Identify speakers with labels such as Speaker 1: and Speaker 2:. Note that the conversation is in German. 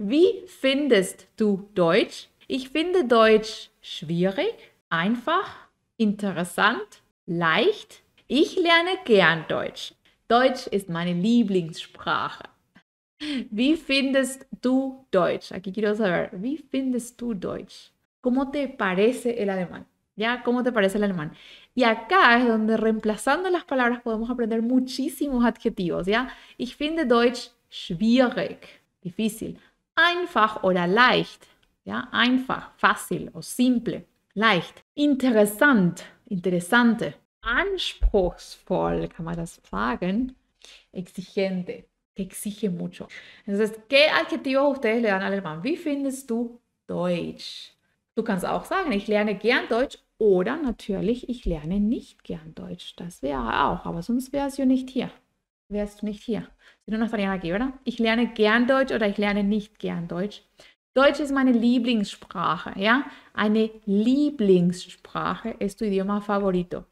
Speaker 1: Wie findest du Deutsch? Ich finde Deutsch schwierig, einfach, interessant, leicht. Ich lerne gern Deutsch. Deutsch ist meine Lieblingssprache. Wie findest du Deutsch? Aquí quiero saber, ¿wie findest du Deutsch? ¿Cómo te parece el alemán? ¿Ya? ¿Cómo te parece el alemán? Y acá es donde reemplazando las palabras podemos aprender muchísimos adjetivos, ¿ya? Ich finde Deutsch schwierig, difícil, Einfach oder leicht. Ja, einfach, fácil o simple, leicht. Interessant, interessante. Anspruchsvoll, kann man das sagen. Exigente, que exige mucho. Entonces, ¿qué adjetivos ustedes le dan al alemán? Wie findest du Deutsch? Du kannst auch sagen, ich lerne gern Deutsch oder natürlich, ich lerne nicht gern Deutsch. Das wäre auch, aber sonst wäre es ja nicht hier wärst du nicht hier. Sind nach Variaki, oder? Ich lerne gern Deutsch oder ich lerne nicht gern Deutsch. Deutsch ist meine Lieblingssprache, ja? Eine Lieblingssprache ist tu idioma favorito.